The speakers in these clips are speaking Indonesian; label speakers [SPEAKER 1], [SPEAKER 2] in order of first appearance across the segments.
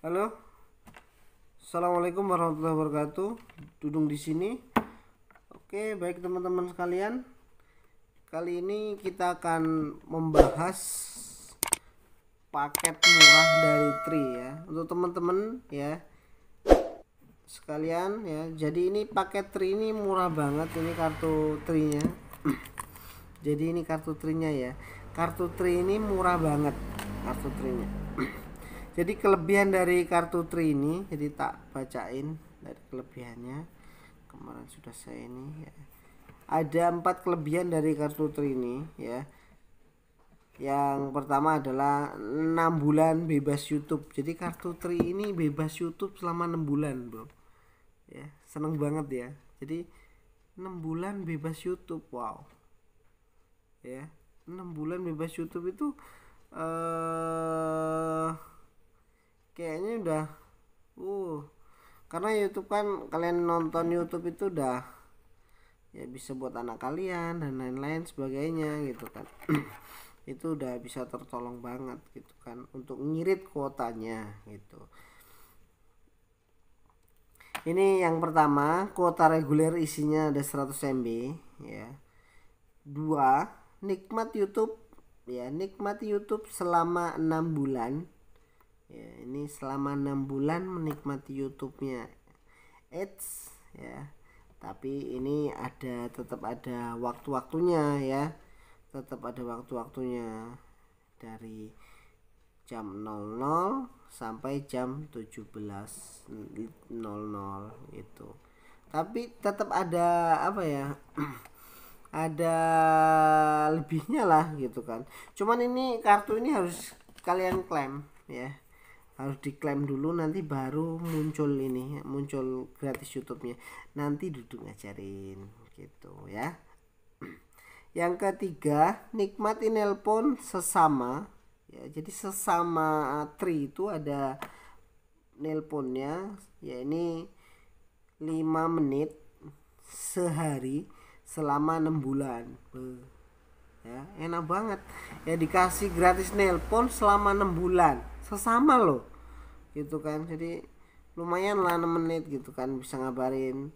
[SPEAKER 1] Halo. Assalamualaikum warahmatullahi wabarakatuh. Dudung di sini. Oke, baik teman-teman sekalian. Kali ini kita akan membahas paket murah dari Tri ya. Untuk teman-teman ya sekalian ya. Jadi ini paket Tri ini murah banget ini kartu Tri-nya. Jadi ini kartu Tri-nya ya. Kartu Tri ini murah banget kartu Tri-nya jadi kelebihan dari kartu tri ini jadi tak bacain dari kelebihannya kemarin sudah saya ini ya. ada empat kelebihan dari kartu tri ini ya yang pertama adalah 6 bulan bebas YouTube jadi kartu tri ini bebas YouTube selama 6 bulan bro ya seneng banget ya jadi 6 bulan bebas YouTube wow ya 6 bulan bebas YouTube itu eh uh, kayaknya udah uh karena YouTube kan kalian nonton YouTube itu udah ya bisa buat anak kalian dan lain-lain sebagainya gitu kan itu udah bisa tertolong banget gitu kan untuk ngirit kuotanya gitu ini yang pertama kuota reguler isinya ada 100 MB ya dua nikmat YouTube ya nikmati YouTube selama enam bulan ya ini selama enam bulan menikmati YouTube-nya it's ya tapi ini ada tetap ada waktu-waktunya ya tetap ada waktu-waktunya dari jam 00 sampai jam 17.00 itu tapi tetap ada apa ya ada lebihnya lah gitu kan cuman ini kartu ini harus kalian klaim ya harus diklaim dulu nanti baru muncul ini muncul gratis YouTube-nya nanti duduk ngajarin gitu ya yang ketiga nikmati nelpon sesama ya jadi sesama tri itu ada nelponnya ya ini 5 menit sehari selama enam bulan ya enak banget ya dikasih gratis nelpon selama enam bulan sesama loh gitu kan jadi lumayan lah 6 menit gitu kan bisa ngabarin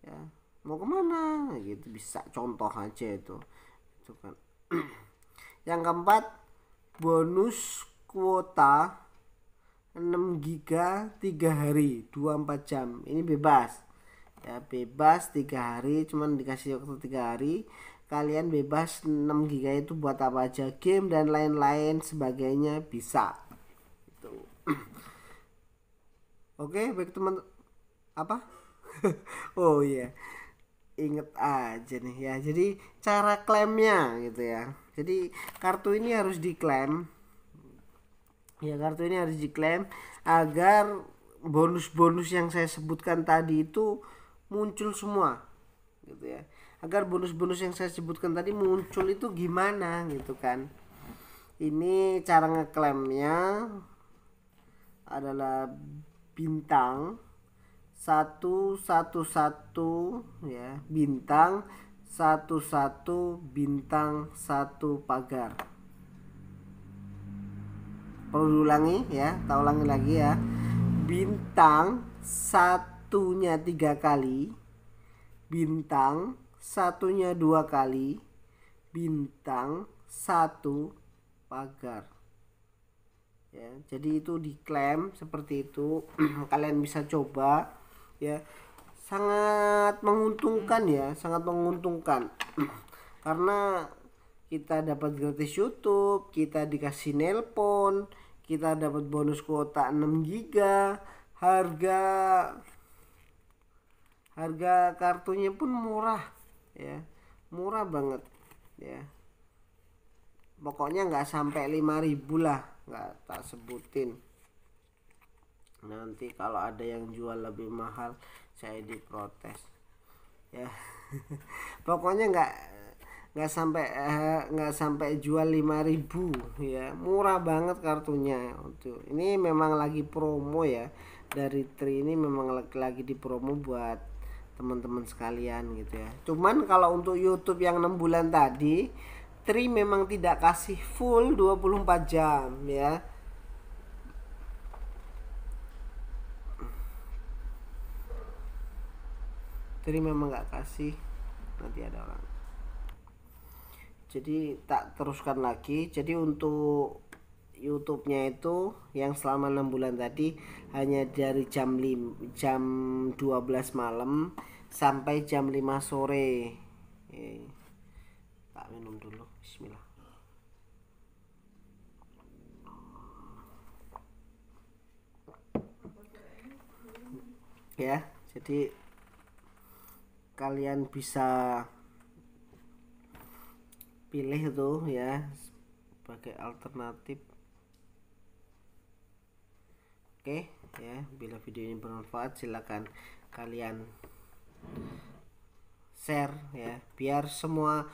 [SPEAKER 1] ya mau kemana gitu bisa contoh aja itu itu kan yang keempat bonus kuota 6 giga tiga hari 24 jam ini bebas ya bebas tiga hari cuman dikasih waktu tiga hari kalian bebas 6 giga itu buat apa aja game dan lain-lain sebagainya bisa itu Oke, okay, baik teman apa? oh iya. Yeah. Ingat aja nih ya. Jadi cara klaimnya gitu ya. Jadi kartu ini harus diklaim. Ya, kartu ini harus diklaim agar bonus-bonus yang saya sebutkan tadi itu muncul semua gitu ya agar bonus-bonus yang saya sebutkan tadi muncul itu gimana gitu kan ini cara ngeklaimnya adalah bintang satu satu satu ya bintang satu satu bintang satu pagar perlu ulangi ya tahu ulangi lagi ya bintang satunya tiga kali bintang satunya dua kali bintang satu pagar ya jadi itu diklaim seperti itu kalian bisa coba ya sangat menguntungkan ya sangat menguntungkan karena kita dapat gratis YouTube kita dikasih nelpon kita dapat bonus kuota 6 giga harga harga kartunya pun murah ya murah banget ya pokoknya nggak sampai 5000 lah nggak tak sebutin nanti kalau ada yang jual lebih mahal saya diprotes ya pokoknya nggak nggak sampai eh, nggak eh, sampai jual 5000 ya murah banget kartunya untuk ini memang lagi promo ya dari Tri ini memang lagi, lagi di promo buat teman-teman sekalian gitu ya cuman kalau untuk YouTube yang enam bulan tadi Tri memang tidak kasih full 24 jam ya. Tri memang nggak kasih nanti ada orang. Jadi tak teruskan lagi. Jadi untuk YouTube-nya itu yang selama enam bulan tadi hanya dari jam lim, jam 12 malam sampai jam 5 sore. Okay. Eh minum dulu bismillah ya jadi kalian bisa pilih itu ya sebagai alternatif oke ya bila video ini bermanfaat silahkan kalian share ya biar semua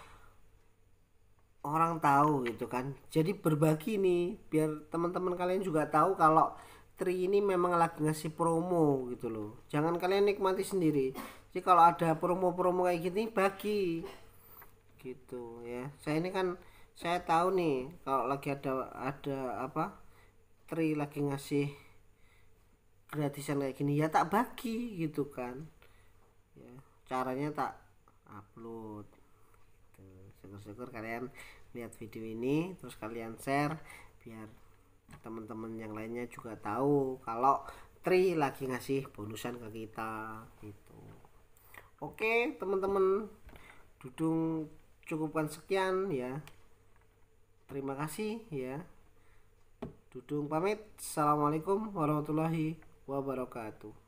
[SPEAKER 1] orang tahu gitu kan jadi berbagi nih biar teman-teman kalian juga tahu kalau Tri ini memang lagi ngasih promo gitu loh jangan kalian nikmati sendiri jadi kalau ada promo-promo kayak gini bagi gitu ya saya ini kan saya tahu nih kalau lagi ada ada apa Tri lagi ngasih gratisan kayak gini ya tak bagi gitu kan ya caranya tak upload syukur-syukur kalian lihat video ini terus kalian share biar teman-teman yang lainnya juga tahu kalau Tri lagi ngasih bonusan ke kita gitu oke teman-teman Dudung cukupkan sekian ya terima kasih ya Dudung pamit assalamualaikum warahmatullahi wabarakatuh